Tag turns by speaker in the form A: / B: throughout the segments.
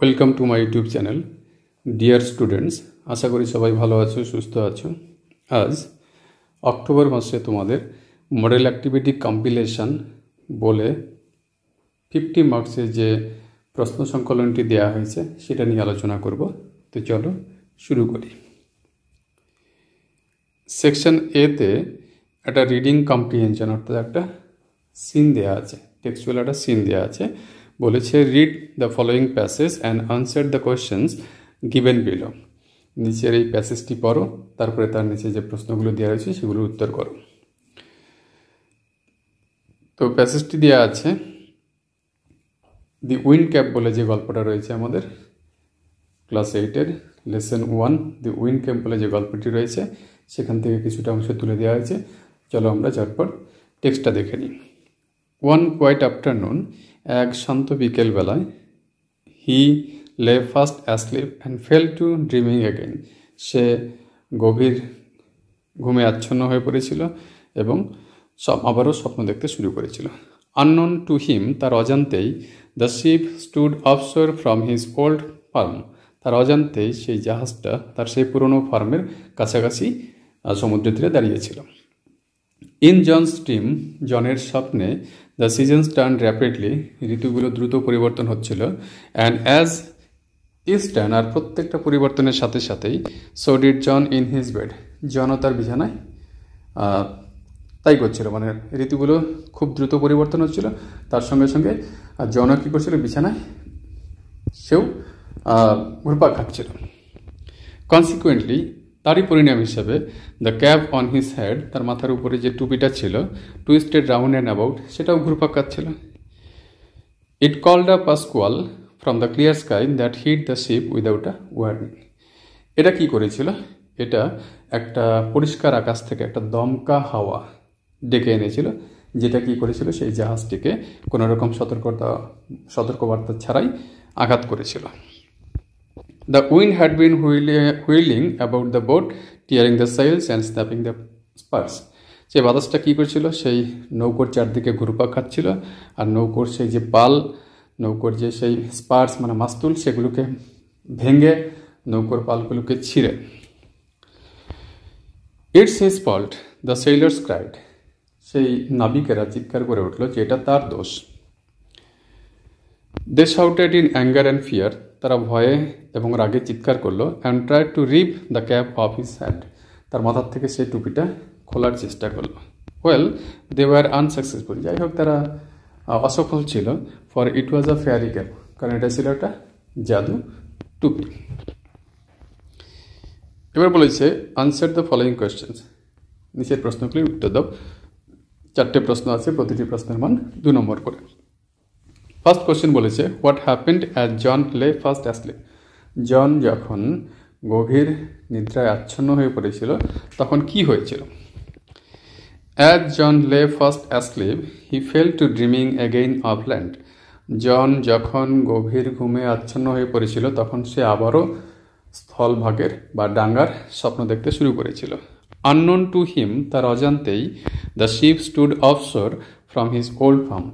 A: Welcome to my YouTube channel dear students আশা করি সবাই ভালো আছো সুস্থ আছো আজ অক্টোবর মাসে তোমাদের মডেল অ্যাক্টিভিটি কম্পিলেশন বলে ফিফটি মার্কসের যে প্রশ্ন সংকলনটি দেওয়া হয়েছে সেটা নিয়ে আলোচনা করব তো চলো শুরু করি সেকশন এতে একটা রিডিং কম্প্রিহেনশন অর্থাৎ একটা সিন দেওয়া আছে টেক্সচুয়াল একটা সিন দেওয়া আছে বলেছে read the following passage and answer the questions given below নিচের এই প্যাসেজটি পড়ো তারপরে তার নিচে যে প্রশ্নগুলো দেওয়া রয়েছে সেগুলোর উত্তর করো তো প্যাসেজটি দেওয়া আছে দি উইন্ড ক্যাপ বলে যে গল্পটা রয়েছে আমাদের ক্লাস এইটের lesson one the wind cap বলে যে গল্পটি রয়েছে সেখান থেকে কিছুটা অংশ তুলে দেওয়া হয়েছে চলো আমরা চারপর টেক্সটটা দেখে নিই ওয়ান কোয়াইট আফটারনুন এক শান্ত বিকেলবেলায় he lay fast asleep and fell to dreaming again সে গভীর ঘুমে আচ্ছন্ন হয়ে পড়েছিল এবং সব আবারও স্বপ্ন দেখতে শুরু করেছিল আননোন টু হিম তার অজান্তেই the ship stood offshore from his old farm তার অজান্তেই সেই জাহাজটা তার সেই পুরনো ফার্মের কাছাকাছি সমুদ্র তীরে দাঁড়িয়েছিল ইন জন স্টিম জনের স্বপ্নে দ্য সিজনস টার্ন র্যাপিডলি ঋতুগুলো দ্রুত পরিবর্তন হচ্ছিল অ্যান্ড অ্যাজ টার্ন আর প্রত্যেকটা পরিবর্তনের সাথে সাথেই so did John in his bed জনও তার বিছানায় তাই করছিল মানে ঋতুগুলো খুব দ্রুত পরিবর্তন হচ্ছিল তার সঙ্গে সঙ্গে আর জনও কী করছিল বিছানায় সেও ঘুরপাক খাচ্ছিল কনসিকুয়েন্টলি তারই পরিণাম হিসেবে the cap on his head তার মাথার উপরে যে টুপিটা ছিল টুইস্টেড রাউন্ড অ্যান্ড অ্যাবাউট সেটাও ঘুরপাক্কা ছিল it called a squall from the clear sky that hit the ship without a warning এটা কি করেছিল এটা একটা পরিষ্কার আকাশ থেকে একটা দমকা হাওয়া ডেকে এনেছিল যেটা কি করেছিল সেই জাহাজটিকে কোনোরকম সতর্কতা সতর্কবার্তা ছাড়াই আঘাত করেছিল The wind had been wheeling about the boat, tearing the sails and snapping the spars. সে বাতাসটা কী করছিল সেই নৌকোর চারদিকে ঘুরপা খাচ্ছিল আর নৌকোর সেই যে পাল নৌকোর যে সেই স্পার্স মানে মাস্তুল সেগুলোকে ভেঙে নৌকোর পালগুলোকে ছিঁড়ে it's his fault the sailors cried সেই নাবিকেরা চিৎকার করে উঠল যে এটা তার দোষ they shouted in anger and fear তারা ভয়ে এবং রাগে চিৎকার করলো and try to rip the cap off his head তার মাথার থেকে সেই টুপিটা খোলার চেষ্টা করলো ওয়েল দে ওয়ার আনসাকসেসফুল যাই হোক তারা অসফল ছিল for it was a fairy cap কারণ এটা ছিল একটা জাদু টুপি এবার বলেছে আনসার দ্য ফলোয়িং কোয়েশ্চেন্স নিচের প্রশ্নগুলির উত্তর দাও চারটে প্রশ্ন আছে প্রতিটি প্রশ্নের মান দু নম্বর করে ফার্স্ট কোশ্চেন বলেছে what happened as John lay fast Ashley জন যখন গভীর নিদ্রায় আচ্ছন্ন হয়ে পড়েছিল তখন কি হয়েছিল as John lay fast asleep he fell to dreaming again of land John যখন গভীর ঘুমে আচ্ছন্ন হয়ে পড়েছিল তখন সে আবারও স্থলভাগের বা ডাঙ্গার স্বপ্ন দেখতে শুরু করেছিল আননোন টু হিম তার অজান্তেই the ship stood offshore from his old farm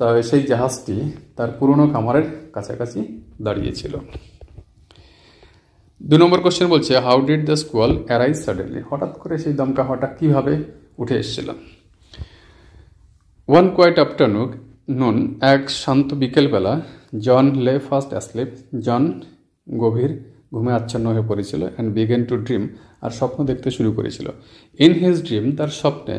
A: তবে সেই জাহাজটি তার পুরনো কামারের কাছাকাছি দাঁড়িয়েছিল দু নম্বর কোশ্চেন বলছে how did the squall arise suddenly হঠাৎ করে সেই দমকা হঠাৎ কীভাবে উঠে এসেছিল ওয়ান কোয়াইট আফটারনুক নুন এক শান্ত বিকেলবেলা জন লে ফার্স্ট অ্যাসলিপ জন গভীর ঘুমে আচ্ছন্ন হয়ে পড়েছিল অ্যান্ড বিগেন টু ড্রিম আর স্বপ্ন দেখতে শুরু করেছিল ইন হিজ ড্রিম তার স্বপ্নে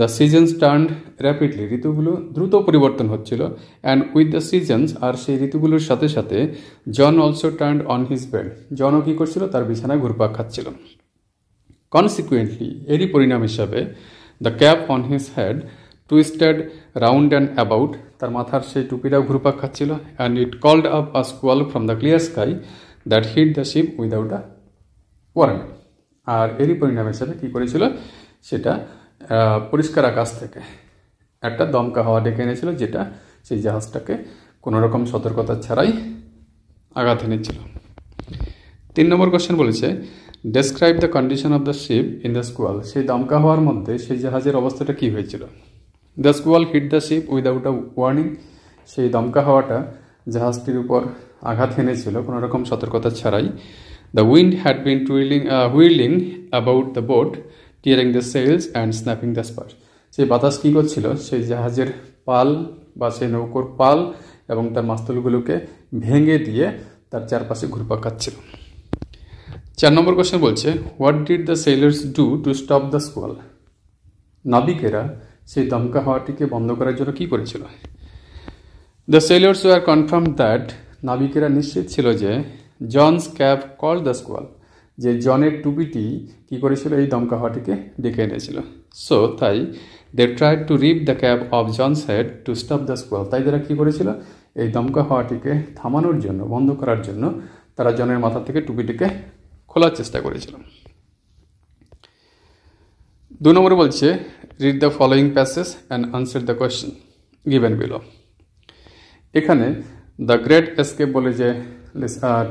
A: দ্য সিজনস টার্ন র্যাপিডলি ঋতুগুলো দ্রুত পরিবর্তন হচ্ছিল অ্যান্ড উইথ দ্য সিজনস আর সেই ঋতুগুলোর সাথে সাথে John also turn on his bed জনও কী করছিল তার বিছানায় ঘুরপাক খাচ্ছিল কনসিকুয়েন্টলি এরই পরিণাম হিসাবে the cap on his head twisted round and about তার মাথার সেই টুপিটাও ঘুরপাক খাচ্ছিল and it called up a squall from the clear sky that hit the ship without a warrant আর এরই পরিণাম হিসাবে কী করেছিল সেটা পরিষ্কার আকাশ থেকে একটা দমকা হাওয়া ডেকে এনেছিল যেটা সেই জাহাজটাকে কোনো রকম সতর্কতা ছাড়াই আঘাত এনেছিল তিন নম্বর কোশ্চেন বলেছে describe the condition of the ship in the squall সেই দমকা হওয়ার মধ্যে সেই জাহাজের অবস্থাটা কী হয়েছিল the squall hit the ship without a warning সেই দমকা হওয়াটা জাহাজটির উপর আঘাত এনেছিল কোনো রকম সতর্কতা ছাড়াই The wind had been twirling, uh, whirling about the boat, tearing the sails and snapping the spars. সেই বাতাস কি করছিল সেই জাহাজের পাল বা সেই নৌকোর পাল এবং তার মাস্তুলগুলোকে ভেঙে দিয়ে তার চারপাশে ঘুরপা খাচ্ছিল চার নম্বর কোশ্চেন বলছে what did the sailors do to stop the squall নাবিকেরা সেই দমকা হওয়াটিকে বন্ধ করার জন্য কী করেছিল the sailors were confirm that নাবিকেরা নিশ্চিত ছিল যে John's cap call the squall যে জনের টুপিটি কি করেছিল এই দমকা হওয়াটিকে ডেকে এনেছিল সো তাই they try to rip the cap of John's head to stop the squall তাই তারা কী করেছিল এই দমকা হওয়াটিকে থামানোর জন্য বন্ধ করার জন্য তারা জনের মাথা থেকে টুপিটিকে খোলার চেষ্টা করেছিল দু নম্বরে বলছে read the following passage and answer the question given below এখানে দ্য গ্রেট এসকেপ বলে যে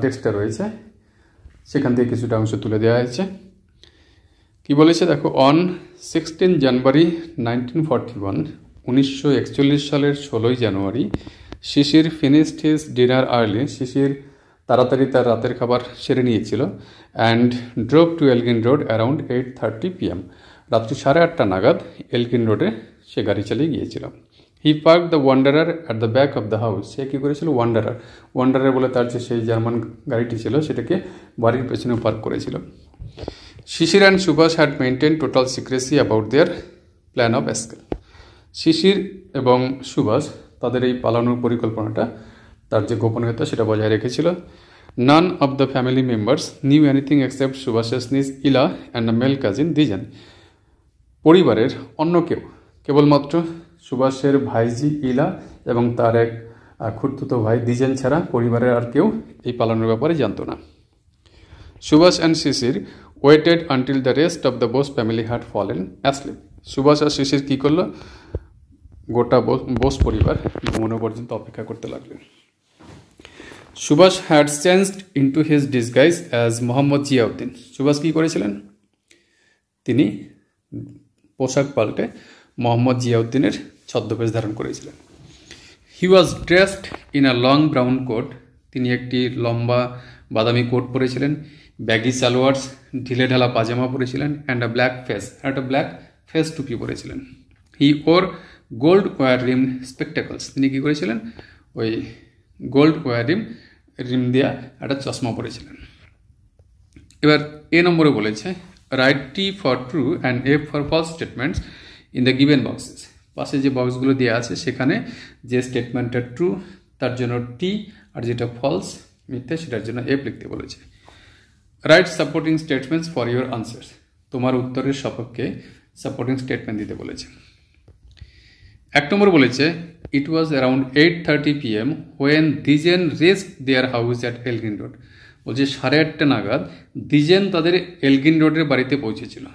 A: টেক্সটটা রয়েছে সেখান থেকে কিছুটা অংশ তুলে দেওয়া হয়েছে কি বলেছে দেখো on sixteen January nineteen one উনিশশো একচল্লিশ সালের ষোলোই জানুয়ারি Sisir finished his dinner early Sisir তাড়াতাড়ি তার রাতের খাবার সেরে নিয়েছিল and drop to Elgin Road around eight thirty PM রাত্রি সাড়ে আটটা নাগাদ এলগিন রোডে সে গাড়ি চালিয়ে গিয়েছিল he park the Wanderer at the back of the house সে কী করেছিল ওয়ান্ডারার ওয়ান্ডারার বলে তার যে সেই জার্মান গাড়িটি ছিল সেটাকে বাড়ির পেছনে পার্ক করেছিল Sisir and Subhas had maintain total secrecy about their plan of escape Sisir এবং সুভাষ তাদের এই পালানোর পরিকল্পনাটা তার যে গোপনীয়তা সেটা বজায় রেখেছিল none of the family members knew anything except Subhas niece Ila and the male cousin Dwijen পরিবারের অন্য কেউ কেবলমাত্র সুভাষের ভাইজি ইলা এবং তার এক খুঁড়তুতো ভাই দিজেন ছাড়া পরিবারের আর কেউ এই পালনের ব্যাপারে জানত না Subhas and Sisir waited until the rest of the Bose family had fallen asleep Subhas আর শিশির কী করলো গোটা বোস পরিবার ঘুমানো পর্যন্ত অপেক্ষা করতে লাগলেন Subhas had changed into his disguise as Mohammad Ziauddin Subhas কী করেছিলেন তিনি পোশাক পাল্টে মোহাম্মদ জিয়াউদ্দিনের ছদ্মবেশ ধারণ করেছিলেন he was dressed in a long brown coat তিনি একটি লম্বা বাদামি কোট পরেছিলেন ব্যাগি সালোয়ার্স ঢিলে ঢালা পাজামা পরেছিলেন and a black fez and a black fez টুপি পরেছিলেন হি ওর গোল্ড ওয়ার রিম স্পেকটেকলস তিনি কী করেছিলেন ওই গোল্ড ওয়ার রিম রিম দেওয়া একটা চশমা পরেছিলেন এবার এ নম্বরে বলেছে write T for true and F for false statements in the given boxes পাশে যে বক্সগুলো দেওয়া আছে সেখানে যে স্টেটমেন্টটা ট্রু তার জন্য টি আর যেটা ফলস মিথ্যা সেটার জন্য এফ লিখতে বলেছে write supporting statements for your answers তোমার উত্তরের সপক্ষে সাপোর্টিং স্টেটমেন্ট দিতে বলেছে এক নম্বর বলেছে it was around eight thirty P M when Dwijen rest their house at Elgin Road বলছে সাড়ে আটটা নাগাদ দিজেন তাদের এলগিন রোডের বাড়িতে পৌঁছেছিল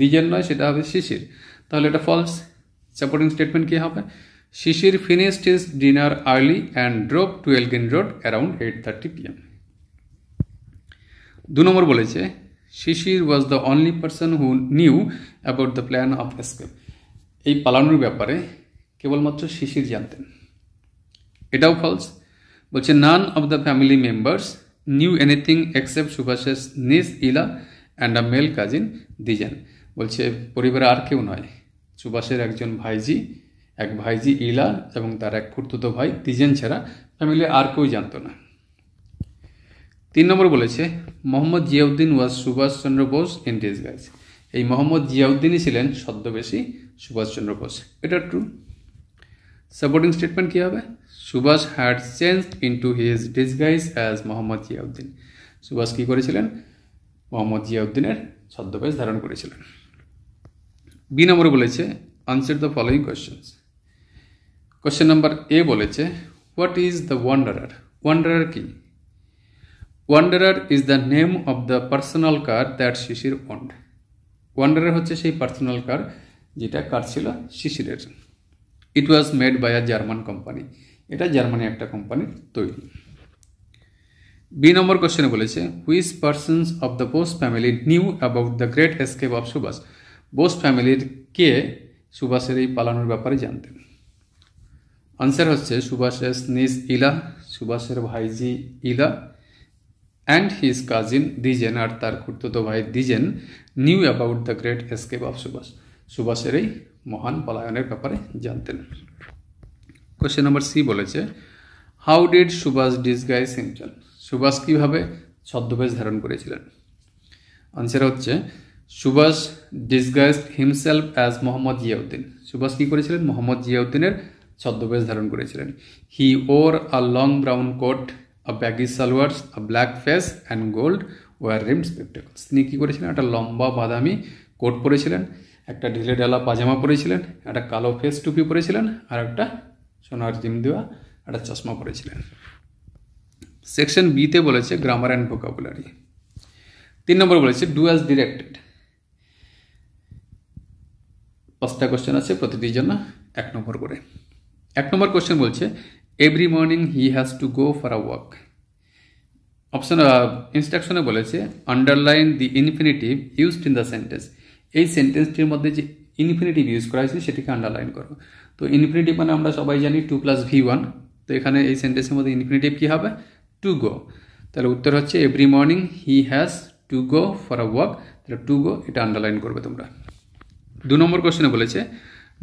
A: দিজেন নয় সেটা হবে শিশির তাহলে এটা ফলস সাপোর্টিং স্টেটমেন্ট কী হবে Sisir finished his dinner early and drop to Elgin Road around eight thirty PM দু নম্বর বলেছে Sisir was the only person who knew about the plan of escape এই পালানোর ব্যাপারে কেবলমাত্র শিশির জানতেন এটাও ফলস বলছে none of the family members knew anything except Subhas's niece Ila and a male cousin Dwijen বলছে পরিবারে আর কেউ নয় সুভাষের একজন ভাইজি এক ভাইজি ইলা এবং তার এক খুর্তুতো ভাই তিজেন ছাড়া ফ্যামিলি আর কেউ জানত না তিন নম্বর বলেছে Mohammad Ziauddin was Subhas Chandra Bose in disguise এই মোহাম্মদ জিয়াউদ্দিনই ছিলেন সদ্যবেশী সুভাষচন্দ্র বোস এটা ট্রু সাপোর্টিং স্টেটমেন্ট কী হবে Subhas had change into his disguise as Mohammad Ziauddin Subhas কী করেছিলেন মোহাম্মদ জিয়াউদ্দিনের ছদ্মবেশ ধারণ করেছিলেন বি নম্বরে বলেছে answer the following questions question number A বলেছে what is the Wanderer Wanderer কি Wanderer is the name of the personal car that Sisir owned Wanderer হচ্ছে সেই পার্সোনাল কার যেটা কার ছিল শিশিরের it was made by a German company এটা Germany একটা কোম্পানির তৈরি বি নম্বর কোশ্চেনে বলেছে which persons of the Bose family knew about the great escape of Subhas Bose ফ্যামিলির কে সুভাষের এই পালানোর ব্যাপারে জানতেন আনসার হচ্ছে সুভাষের স্নিজ ইলা সুভাষের ভাইজি Ila and his cousin Dwijen আর তার কুর্তত ভাই Dwijen knew about the great escape of Subhas সুভাষের এই মহান পলায়নের ব্যাপারে জানতেন কোশ্চেন নম্বর সি বলেছে হাউ ডিড সুভাষ ডিসগাইজ সিমচন সুভাষ কীভাবে ছদ্মবেশ ধারণ করেছিলেন আনসার হচ্ছে Subhas disguised himself as Mohammad Ziauddin Subhas কী করেছিলেন মোহাম্মদ জিয়াউদ্দিনের ছদ্মবেশ ধারণ করেছিলেন he wore a long brown coat a baggy salwars a black fez and gold war rim spectacles তিনি কী করেছিলেন একটা লম্বা বাদামি কোট পরেছিলেন একটা ঢিলে ডালা পাজামা পরেছিলেন একটা কালো ফেস টুপি পরেছিলেন আর একটা সোনার জিম দেওয়া একটা চশমা পরেছিলেন সেকশন বিতে বলেছে গ্রামার অ্যান্ড ভোকাবুলারি তিন নম্বর বলেছে ডু অ্যাজ ডিরেক্টেড পাঁচটা কোশ্চেন আছে প্রতিটির জন্য এক নম্বর করে এক নম্বর কোশ্চেন বলছে every morning he has to go for a walk option ইনস্ট্রাকশনে বলেছে underline the infinitive used in the sentence এই সেন্টেন্সটির মধ্যে যে ইনফিনিটিভ ইউজ করা হয়েছে সেটিকে আন্ডারলাইন করো তো ইনফিনিটিভ মানে আমরা সবাই জানি টু প্লাস ভি ওয়ান তো এখানে এই সেন্টেন্সের মধ্যে ইনফিনিটিভ কী হবে টু গো তাহলে উত্তর হচ্ছে every morning he has to go for a walk তাহলে টু গো এটা আন্ডারলাইন করবে তোমরা দু নম্বর কোশ্চেনে বলেছে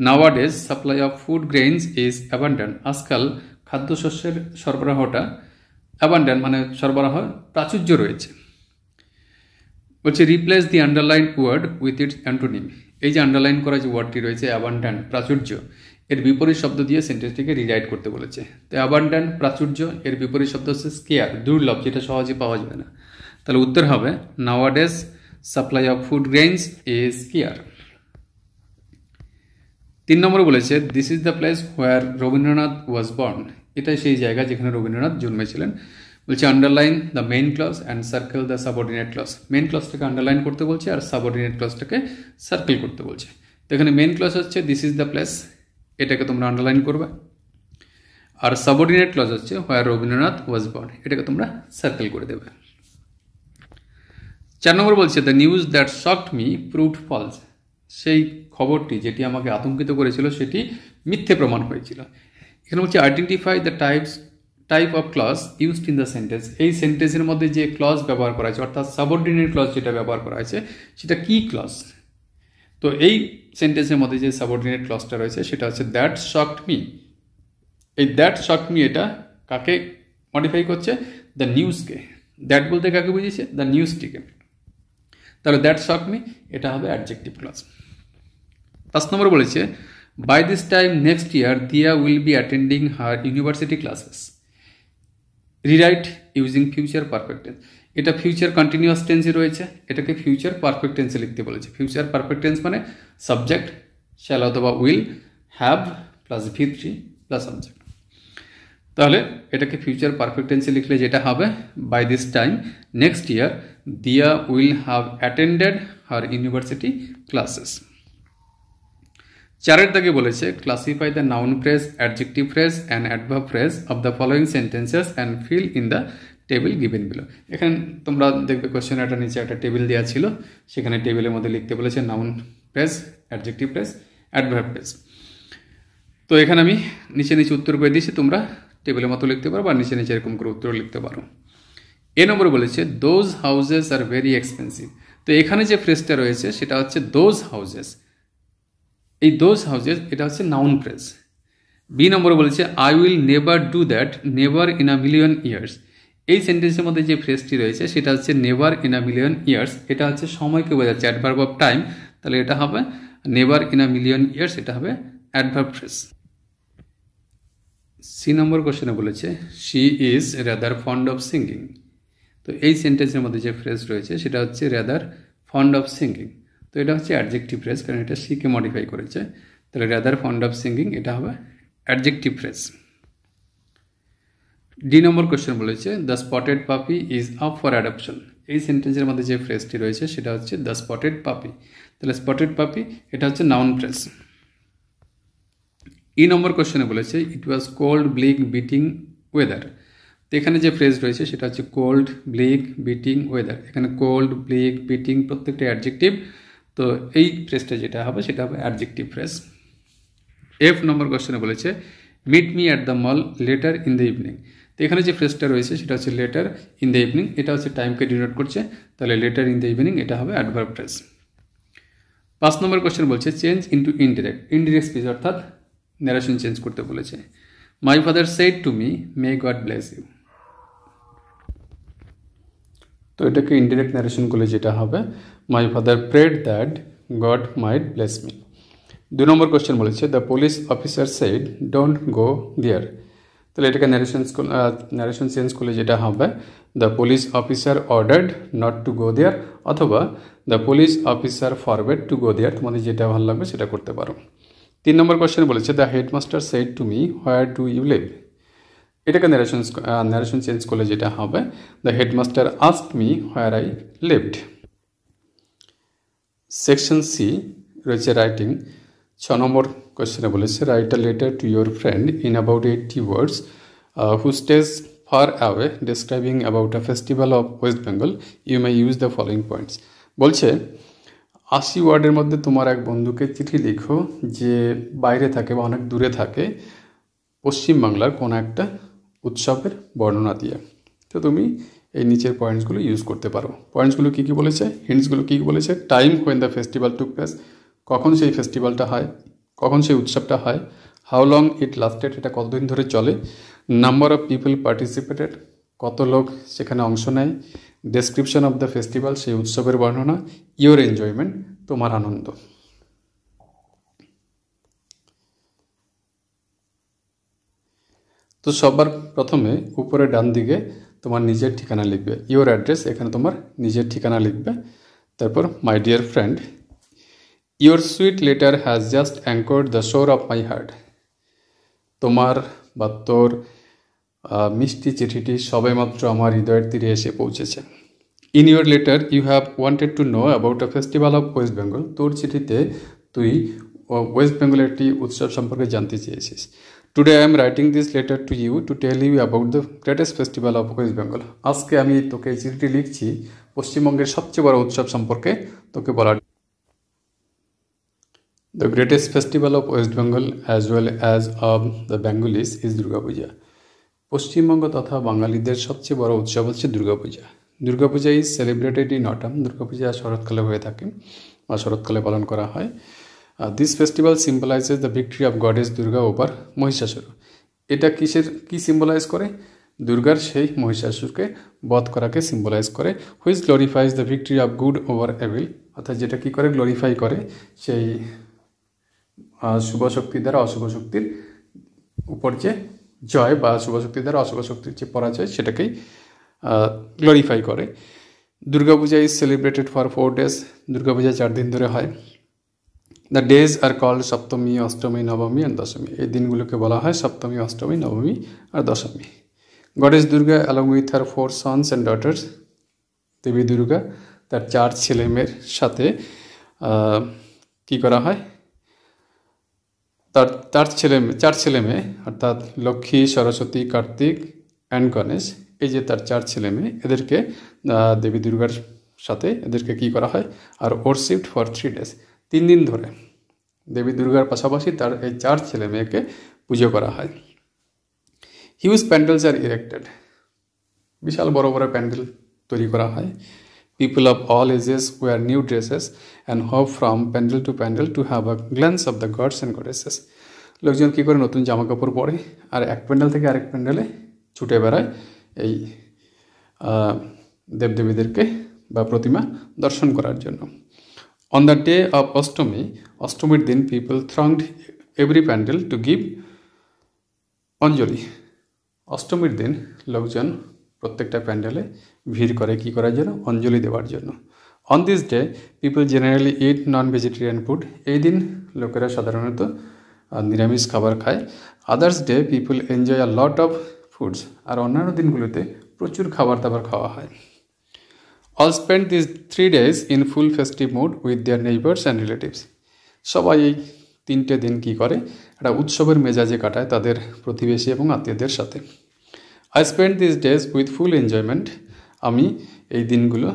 A: nowadays supply of food grains is abundant আজকাল খাদ্যশস্যের সরবরাহটা অ্যাবান্ডান মানে সরবরাহ প্রাচুর্য রয়েছে বলছে replace the underline word with its antonym এই যে আন্ডারলাইন করা যে ওয়ার্ডটি রয়েছে অ্যাবান্ডান প্রাচুর্য এর বিপরীত শব্দ দিয়ে সেন্টেন্সটিকে রিরাইট করতে বলেছে তো অ্যাবান্ডান প্রাচুর্য এর বিপরীত শব্দ হচ্ছে স্কেয়ার দুর্লভ যেটা সহজে পাওয়া যাবে না তাহলে উত্তর হবে nowadays supply of food grains is scarce তিন নম্বরে বলেছে this is the place where Rabindranath was born এটাই সেই জায়গা যেখানে রবীন্দ্রনাথ জন্মেছিলেন বলছে underline the main clause and circle the subordinate clause main ক্লসটাকে আন্ডারলাইন করতে বলছে আর সাবঅর্ডিনেট ক্লসটাকে সার্কেল করতে বলছে তো এখানে মেইন ক্লস হচ্ছে দিস ইজ দ্য প্লেস এটাকে তোমরা আন্ডারলাইন করবে আর সাবঅর্ডিনেট ক্লস হচ্ছে হোয়ার রবীন্দ্রনাথ ওয়াজ বর্ন এটাকে তোমরা সার্কেল করে দেবে চার নম্বর বলছে the news that shocked me proved false সেই খবরটি যেটি আমাকে আতঙ্কিত করেছিল সেটি মিথ্যে প্রমাণ হয়েছিল এখানে বলছে identify the types type of clause used in the sentence এই সেন্টেন্সের মধ্যে যে ক্লজ ব্যবহার করা হয়েছে অর্থাৎ সাবঅর্ডিনেট ক্লজ যেটা ব্যবহার করা হয়েছে সেটা কি ক্লজ তো এই সেন্টেন্সের মধ্যে যে সাবঅর্ডিনেট ক্লজটা রয়েছে সেটা হচ্ছে দ্যাট শক্ট মি এই দ্যাট শক্ট মি এটা কাকে মডিফাই করছে দ্য নিউজকে দ্যাট বলতে কাকে বুঝিয়েছে দ্য নিউজটিকে তাহলে দ্যাট শক মি এটা হবে অ্যাডজেক্টিভ ক্লাস পাঁচ নম্বর বলেছে by this time next year Diya will be attending her university classes rewrite using future perfect tense এটা ফিউচার কন্টিনিউয়াস টেন্সে রয়েছে এটাকে ফিউচার পারফেক্ট টেন্সে লিখতে বলেছে ফিউচার পারফেক্ট টেন্স মানে সাবজেক্ট শ্যাল অথবা will have plus V three plus subject তাহলে এটাকে ফিউচার পারফেক্ট টেন্সে লিখলে যেটা হবে by this time next year Diya will have attended her university classes চারের দাগে বলেছে classify the noun phrase adjective phrase and adverb phrase of the following sentences and fill in the table given below এখানে তোমরা দেখবে question একটা নিচে একটা table দেওয়া ছিল সেখানে টেবিলের মধ্যে লিখতে বলেছে noun phrase adjective phrase adverb phrase তো এখানে আমি নিচে নিচে উত্তর করে দিয়েছি তোমরা টেবিলের মতো লিখতে পারো বা নিচে নিচে এরকম করে উত্তর লিখতে পারো এ নম্বর বলেছে those houses are very expensive তো এখানে যে ফ্রেজটা রয়েছে সেটা হচ্ছে দোজ হাউজেস এই দোজ হাউজেস এটা হচ্ছে নাউন ফ্রেজ বি নম্বরে বলেছে I will never do that never in a million years এই সেন্টেন্সের মধ্যে যে ফ্রেজটি রয়েছে সেটা হচ্ছে never in a million years এটা হচ্ছে সময়কে বোঝাচ্ছে অ্যাডভার্ব অফ টাইম তাহলে এটা হবে never in a million years এটা হবে অ্যাডভার্ব ফ্রেজ সি নম্বর কোশ্চেনে বলেছে she is rather fond of singing তো এই সেন্টেন্সের মধ্যে যে ফ্রেজ রয়েছে সেটা হচ্ছে রেদার ফন্ড অফ সিঙ্গিং তো এটা হচ্ছে অ্যাডজেক্টিভ ফ্রেজ কারণ এটা সিকে মডিফাই করেছে তাহলে রাদার ফন্ড অফ সিঙ্গিং এটা হবে অ্যাডজেক্টিভ ফ্রেজ ডি নম্বর কোয়েশ্চেন বলেছে the spotted puppy is up for adoption এই সেন্টেন্সের মধ্যে যে ফ্রেজটি রয়েছে সেটা হচ্ছে দ্য স্পটেড পাপি তাহলে স্পটেড পাপি এটা হচ্ছে নাউন ফ্রেজ ই নম্বর কোয়েশ্চনে বলেছে it was cold bleak biting weather তো এখানে যে ফ্রেজ রয়েছে সেটা হচ্ছে কোল্ড ব্লিক বিটিং ওয়েদার এখানে কোল্ড ব্লিক বিটিং প্রত্যেকটা অ্যাডজেক্টিভ তো এই ফ্রেসটা যেটা হবে সেটা হবে অ্যাডজেক্টিভ ফ্রেজ এফ নম্বর কোশ্চেনে বলেছে meet me at the mall later in the evening তো এখানে যে ফ্রেজটা রয়েছে সেটা হচ্ছে লেটার ইন দ্য ইভিনিং এটা হচ্ছে টাইমকে ডিনোট করছে তাহলে লেটার ইন দ্য ইভিনিং এটা হবে অ্যাডভার্ব ফ্রেজ পাঁচ নম্বর কোশ্চেন বলছে change into indirect indirect speech অর্থাৎ ন্যারেশন চেঞ্জ করতে বলেছে my father said to me may God bless you তো এটাকে ইনডিরেক্ট ন্যারেশন করলে যেটা হবে my father prayed that God might bless me দুই নম্বর কোয়েশ্চেন বলেছে the police officer said don't go there তাহলে এটাকে ন্যারেশন ন্যারেশন চেঞ্জ করলে যেটা হবে the police officer ordered not to go there অথবা the police officer forward to go there তোমাদের যেটা ভালো লাগবে সেটা করতে পারো তিন নম্বর কোয়েশ্চেন বলেছে the headmaster said to me where do you live এটাকে ন্যারেশন ন্যারেশন চেঞ্জ করলে যেটা হবে the headmaster ask me where I lived section C রয়েছে রাইটিং ছ নম্বর কোয়েশ্চেনে বলেছে write a letter to your friend in about eighty words who stays far away describing about a festival of West Bengal you may use the following points বলছে আশি ওয়ার্ডের মধ্যে তোমার এক বন্ধুকে চিঠি লিখো যে বাইরে থাকে বা অনেক দূরে থাকে পশ্চিমবাংলার কোনো একটা উৎসবের বর্ণনা দিয়ে তো তুমি এই নিচের পয়েন্টসগুলো ইউজ করতে পারো পয়েন্টসগুলো কী কী বলেছে হিন্টসগুলো কী কী বলেছে time when the festival took place কখন সেই ফেস্টিভ্যালটা হয় কখন সেই উৎসবটা হয় হাউ লং ইট লাস্টেড এটা কতদিন ধরে চলে নাম্বার অফ পিপল পার্টিসিপেটেড কত লোক সেখানে অংশ নেয় ডেসক্রিপশন অফ দ্য ফেস্টিভ্যাল সেই উৎসবের বর্ণনা ইয়োর এনজয়মেন্ট তোমার আনন্দ তো সবার প্রথমে উপরে ডান দিকে তোমার নিজের ঠিকানা লিখবে ইওর অ্যাড্রেস এখানে তোমার নিজের ঠিকানা লিখবে তারপর my dear friend your sweet letter has just anchored the shore of my heart তোমার বা তোর মিষ্টি চিঠিটি সবেমাত্র আমার হৃদয়ের তীরে এসে পৌঁছেছে in your letter you have wanted to know about a festival of West Bengal তোর চিঠিতে তুই ওয়েস্ট বেঙ্গলের একটি উৎসব সম্পর্কে জানতে চেয়েছিস today I am writing this letter to you to tell you about the greatest festival of West Bengal আজকে আমি তোকে চিঠিটি লিখছি পশ্চিমবঙ্গের সবচেয়ে বড় উৎসব সম্পর্কে তোকে বলার the greatest festival of West Bengal as well as of the Bengalis is Durga Puja Paschimbanga তথা বাঙালিদের সবচেয়ে বড় উৎসব হচ্ছে Durga Puja Durga Puja is celebrated in autumn Durga Puja শরৎকালে হয়ে থাকে বা শরৎকালে পালন করা হয় this festival symbolizes the victory of goddess Durga over Mahishasura এটা কিসের কি সিম্বলাইজ করে দুর্গার সেই মহিষাসুরকে বধ করাকে সিম্বলাইজ করে which glorifies the victory of good over evil অর্থাৎ যেটা কি করে গ্লোরিফাই করে সেই শুভ শক্তি দ্বারা অশুভ শক্তির উপর যে জয় বা শুভ শক্তির দ্বারা অশুভ শক্তির যে পরাজয় সেটাকেই গ্লোরিফাই করে Durga Puja is celebrated for four days Durga Puja চার দিন ধরে হয় the days are called Saptami Ashtami নবমী অ্যান্ড দশমী এই দিনগুলোকে বলা হয় সপ্তমী অষ্টমী নবমী আর Dashami Ganesh Durga along with her four sons and daughters Devi Durga তার চার ছেলেমেয়ের সাথে কি করা হয় তার তার ছেলে চার ছেলে মেয়ে অর্থাৎ লক্ষ্মী সরস্বতী কার্তিক অ্যান্ড গণেশ এই যে তার চার ছেলে মেয়ে এদেরকে দেবী দুর্গার সাথে এদেরকে কি করা হয় are worshipped for three days তিন দিন ধরে দেবী দুর্গার পাশাপাশি তার এই চার ছেলে মেয়েকে পুজো করা হয় হিউজ প্যান্ডেলস আর ইরেক্টেড বিশাল বড় বড় প্যান্ডেল তৈরি করা হয় people of all ages wear new dresses and hop from pandal to pandal to have a glance of the gods and goddesses লোকজন কী করে নতুন জামা কাপড় পরে আর এক প্যান্ডেল থেকে আরেক প্যান্ডেলে ছুটে বেড়ায় এই দেবদেবীদেরকে বা প্রতিমা দর্শন করার জন্য on the day of Ashtami অষ্টমীর দিন people thronged every pandal to give anjali অষ্টমীর দিন লোকজন প্রত্যেকটা প্যান্ডেলে ভিড় করে কী করার জন্য অঞ্জলি দেওয়ার জন্য on this day people generally eat non vegetarian food এই দিন লোকেরা সাধারণত নিরামিষ খাবার খায় others day people enjoy a lot of foods আর অন্যান্য দিনগুলোতে প্রচুর খাবার দাবার খাওয়া হয় all spend this three days in full festive mood with their neighbours and relatives সবাই এই তিনটে দিন কি করে একটা উৎসবের মেজাজে কাটায় তাদের প্রতিবেশী এবং আত্মীয়দের সাথে I spend this days with full enjoyment আমি এই দিনগুলো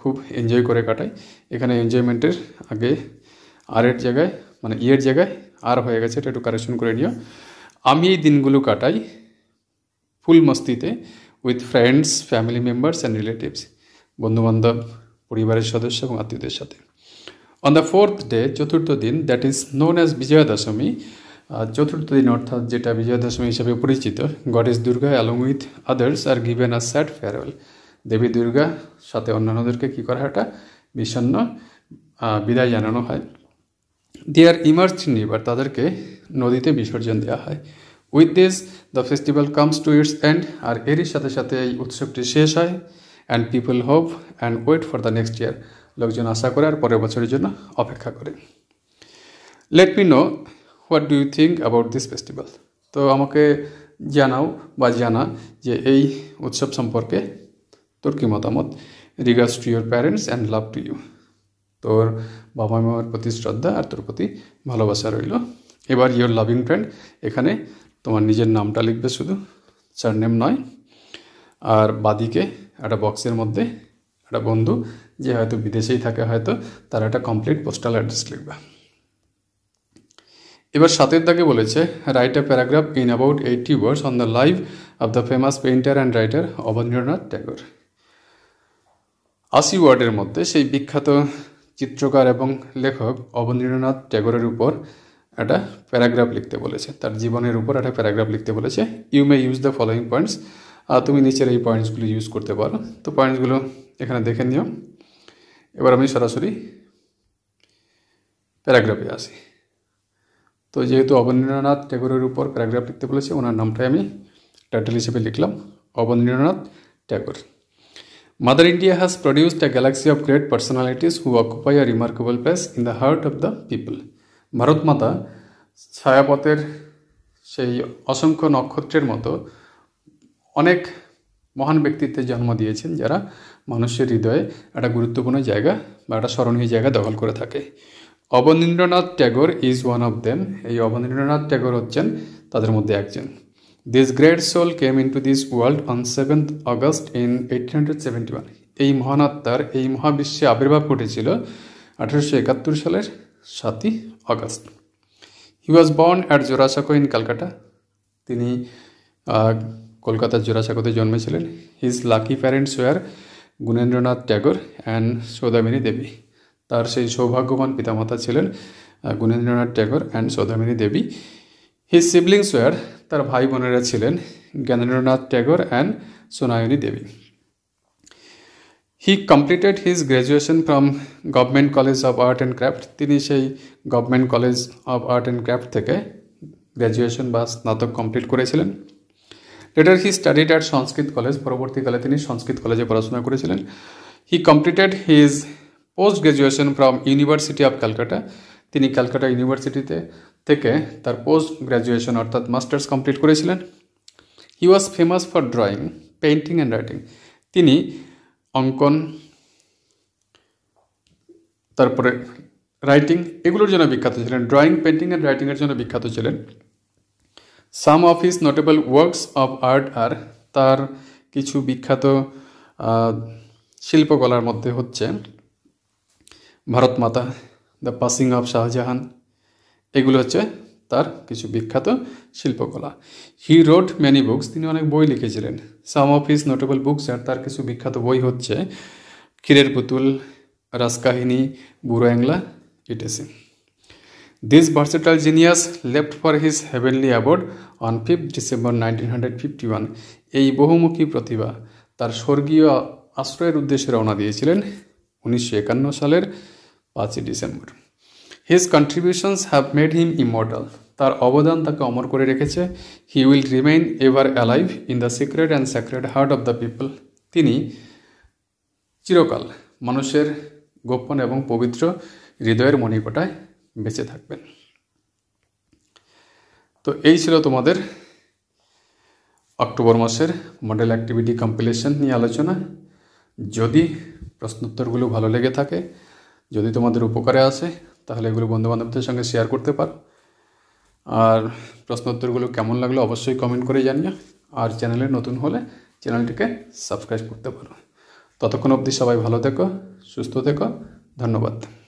A: খুব এনজয় করে কাটাই এখানে এনজয়মেন্টের আগে আরের জায়গায় মানে ইয়ের e জায়গায় আর হয়ে গেছে এটা একটু কারেকশন করে নিও আমি এই দিনগুলো কাটাই ফুল মস্তিতে with friends family members and relatives বন্ধুবান্ধব পরিবারের সদস্য এবং আত্মীয়দের সাথে অন দ্য ফোর্থ ডে চতুর্থ দিন that is known as Bijoya Dashami চতুর্থ দিন অর্থাৎ যেটা বিজয়া দশমী হিসেবে পরিচিত goddess Durga along with others are given a sad farewell Devi Durga সাথে অন্যান্যদেরকে কী করা হয় বিষণ্ন বিদায় জানানো হয় দেয়ার ইমার্জ নিবার তাদেরকে নদীতে বিসর্জন দেওয়া হয় with this the festival comes to its end আর এরই সাথে সাথে এই উৎসবটি শেষ হয় and people hope and wait for the next year লোকজন আশা করে আর পরের বছরের জন্য অপেক্ষা করে let me know what do you think about this festival তো আমাকে জানাও বা জানা যে এই উৎসব সম্পর্কে তোর কী মতামত regards to your parents and love to you তোর বাবা মার প্রতি শ্রদ্ধা আর তোর প্রতি ভালোবাসা রইল এবার ইউর লাভিং ফ্রেন্ড এখানে তোমার নিজের নামটা লিখবে শুধু নেম নয় আর বাদিকে একটা বক্সের মধ্যে একটা বন্ধু যে হয়তো বিদেশেই থাকে হয়তো তার একটা কমপ্লিট পোস্টাল অ্যাড্রেস লিখবে এবার সাতের দাগে বলেছে write a paragraph in about eighty words on the life of the famous painter and writer Abanindranath Tagore আশি ওয়ার্ডের মধ্যে সেই বিখ্যাত চিত্রকার এবং লেখক অবনীন্দ্রনাথ ট্যাগরের উপর একটা প্যারাগ্রাফ লিখতে বলেছে তার জীবনের উপর একটা প্যারাগ্রাফ লিখতে বলেছে you may use the following points তুমি নিচের এই পয়েন্টসগুলো ইউজ করতে পারো তো পয়েন্টসগুলো এখানে দেখে নিও এবার আমি সরাসরি প্যারাগ্রাফে আসি তো যেহেতু অবনীন্দ্রনাথ ট্যাগোরের উপর প্যারাগ্রাফ লিখতে বলেছে ওনার নামটাই আমি টাইটেল হিসেবে লিখলাম Abanindranath Tagore mother India has produced a galaxy of great personalities who occupy a remarkable place in the heart of the people Bharat Mata ছায়াপথের সেই অসংখ্য নক্ষত্রের মতো অনেক মহান ব্যক্তিত্বের জন্ম দিয়েছেন যারা মানুষের হৃদয়ে একটা গুরুত্বপূর্ণ জায়গা বা একটা স্মরণীয় জায়গা দখল করে থাকে Abanindranath Tagore is one of them এই অবনীন্দ্রনাথ ট্যাগর হচ্ছেন তাদের মধ্যে একজন this great soul came into this world on seventh August in eighteen hundred seventy one এই মহানাত্মার এই মহাবিশ্বে আবির্ভাব ঘটেছিল আঠারোশো একাত্তর সালের সাতই অগস্ট he was born at Jorasanko in Calcutta তিনি কলকাতার জোড়াসাগতে জন্মেছিলেন his lucky parents were Gunendranath Tagore and Saudamini Devi তার সেই সৌভাগ্যবান পিতামাতা ছিলেন Gunendranath Tagore and Saudamini Devi his siblings were তার ভাই বোনেরা ছিলেন Gyanendranath Tagore and Sunayani Devi he completed his graduation from government college of art and craft তিনি সেই government college of art and craft থেকে গ্র্যাজুয়েশন বা স্নাতক কমপ্লিট করেছিলেন later he studied at Sanskrit college পরবর্তীকালে তিনি সংস্কৃত কলেজে পড়াশোনা করেছিলেন he completed his post graduation from university of Calcutta তিনি ক্যালকাটা ইউনিভার্সিটিতে থেকে তার পোস্ট গ্র্যাজুয়েশন অর্থাৎ মাস্টার্স কমপ্লিট করেছিলেন he was famous for drawing painting and writing তিনি অঙ্কন তারপরে রাইটিং এগুলোর জন্য বিখ্যাত ছিলেন ড্রয়িং পেন্টিং অ্যান্ড রাইটিংয়ের জন্য বিখ্যাত ছিলেন some of his notable works of art আর তার কিছু বিখ্যাত শিল্পকলার মধ্যে হচ্ছে Bharat Mata the passing of Shah Jahan এগুলো হচ্ছে তার কিছু বিখ্যাত শিল্পকলা হি রোড ম্যানি বুকস তিনি অনেক বই লিখেছিলেন some of his notable books আর তার কিছু বিখ্যাত বই হচ্ছে ক্ষীরের পুতুল রাজকাহিনী বুড়ো অ্যাংলা ইটেসি This versatile genius left for his heavenly abode on 5th December 1951. এই বহুমুখী প্রতিভা তার স্বর্গীয় আশ্রয়ের উদ্দেশ্যে রওনা দিয়েছিলেন উনিশশো একান্ন সালের পাঁচই ডিসেম্বর his contributions have made him immortal তার অবদান তাকে অমর করে রেখেছে he will remain ever alive in the secret and sacred heart of the people তিনি চিরকাল মানুষের গোপন এবং পবিত্র হৃদয়ের মণিকোটায় বেঁচে থাকবেন তো এই ছিল তোমাদের অক্টোবর মাসের মডেল অ্যাক্টিভিটি কম্পিলেশন নিয়ে আলোচনা যদি প্রশ্নোত্তরগুলো ভালো লেগে থাকে যদি তোমাদের উপকারে আসে তাহলে এগুলো বন্ধুবান্ধবদের সঙ্গে শেয়ার করতে পারো আর প্রশ্নোত্তরগুলো কেমন লাগলো অবশ্যই কমেন্ট করে জানিও আর চ্যানেলে নতুন হলে চ্যানেলটিকে সাবস্ক্রাইব করতে পারো ততক্ষণ অবধি সবাই ভালো থেকো সুস্থ থেকো ধন্যবাদ